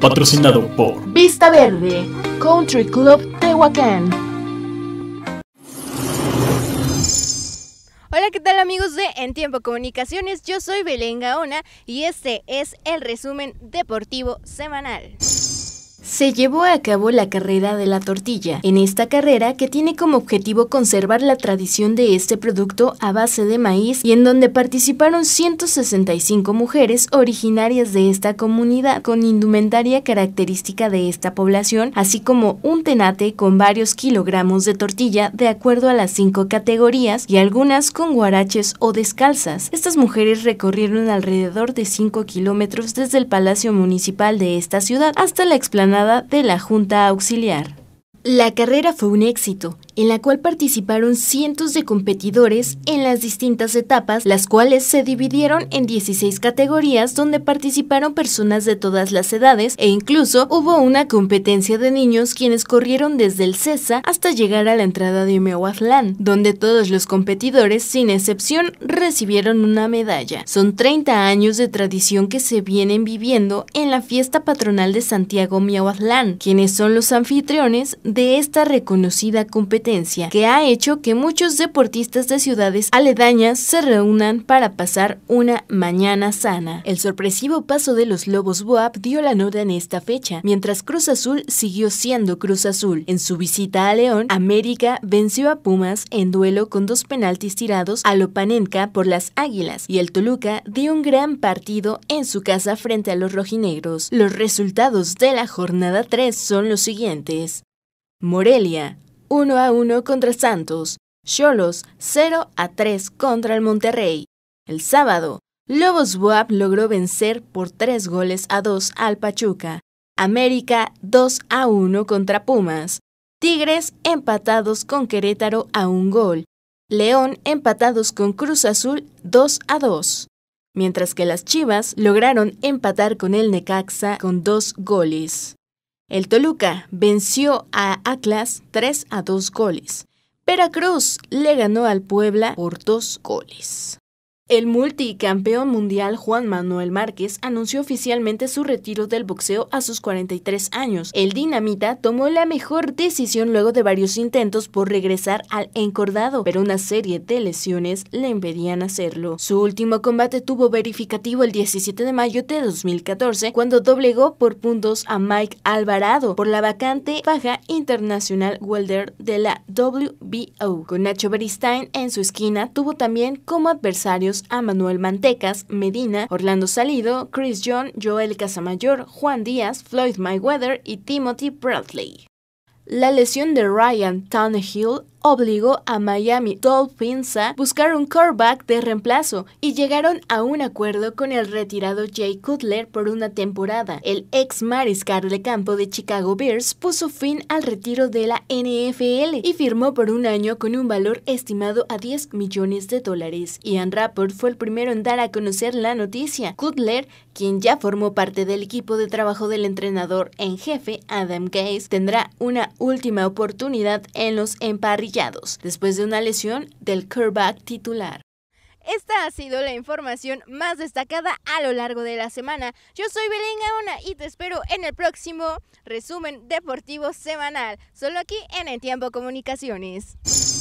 patrocinado por Vista Verde, Country Club Tehuacán. Hola, ¿qué tal amigos de En Tiempo Comunicaciones? Yo soy Belén Gaona y este es el resumen deportivo semanal. Se llevó a cabo la carrera de la tortilla, en esta carrera que tiene como objetivo conservar la tradición de este producto a base de maíz y en donde participaron 165 mujeres originarias de esta comunidad con indumentaria característica de esta población, así como un tenate con varios kilogramos de tortilla de acuerdo a las cinco categorías y algunas con guaraches o descalzas. Estas mujeres recorrieron alrededor de 5 kilómetros desde el Palacio Municipal de esta ciudad hasta la explanada de la Junta Auxiliar. La carrera fue un éxito en la cual participaron cientos de competidores en las distintas etapas, las cuales se dividieron en 16 categorías donde participaron personas de todas las edades e incluso hubo una competencia de niños quienes corrieron desde el CESA hasta llegar a la entrada de Miahuatlán, donde todos los competidores, sin excepción, recibieron una medalla. Son 30 años de tradición que se vienen viviendo en la fiesta patronal de Santiago Miahuatlán, quienes son los anfitriones de esta reconocida competencia que ha hecho que muchos deportistas de ciudades aledañas se reúnan para pasar una mañana sana. El sorpresivo paso de los Lobos Boab dio la nota en esta fecha, mientras Cruz Azul siguió siendo Cruz Azul. En su visita a León, América venció a Pumas en duelo con dos penaltis tirados a Lopanenka por las Águilas y el Toluca dio un gran partido en su casa frente a los rojinegros. Los resultados de la jornada 3 son los siguientes. Morelia 1 a 1 contra Santos. Cholos 0 a 3 contra el Monterrey. El sábado, Lobos Buap logró vencer por 3 goles a 2 al Pachuca. América 2 a 1 contra Pumas. Tigres empatados con Querétaro a un gol. León empatados con Cruz Azul 2 a 2. Mientras que las Chivas lograron empatar con el Necaxa con dos goles. El Toluca venció a Atlas 3 a 2 goles. Veracruz le ganó al Puebla por 2 goles. El multicampeón mundial Juan Manuel Márquez anunció oficialmente su retiro del boxeo a sus 43 años. El dinamita tomó la mejor decisión luego de varios intentos por regresar al encordado, pero una serie de lesiones le impedían hacerlo. Su último combate tuvo verificativo el 17 de mayo de 2014, cuando doblegó por puntos a Mike Alvarado por la vacante baja internacional welder de la WBO. Con Nacho Beristain en su esquina, tuvo también como adversarios a Manuel Mantecas, Medina, Orlando Salido, Chris John, Joel Casamayor, Juan Díaz, Floyd Mayweather y Timothy Bradley. La lesión de Ryan Tannehill obligó a Miami Dolphins a buscar un quarterback de reemplazo y llegaron a un acuerdo con el retirado Jay Cutler por una temporada. El ex mariscal de campo de Chicago Bears puso fin al retiro de la NFL y firmó por un año con un valor estimado a 10 millones de dólares. Ian Rapport fue el primero en dar a conocer la noticia. Cutler, quien ya formó parte del equipo de trabajo del entrenador en jefe Adam Gase, tendrá una última oportunidad en los emparrillados después de una lesión del curveback titular. Esta ha sido la información más destacada a lo largo de la semana. Yo soy Belén Gaona y te espero en el próximo resumen deportivo semanal, solo aquí en El Tiempo Comunicaciones.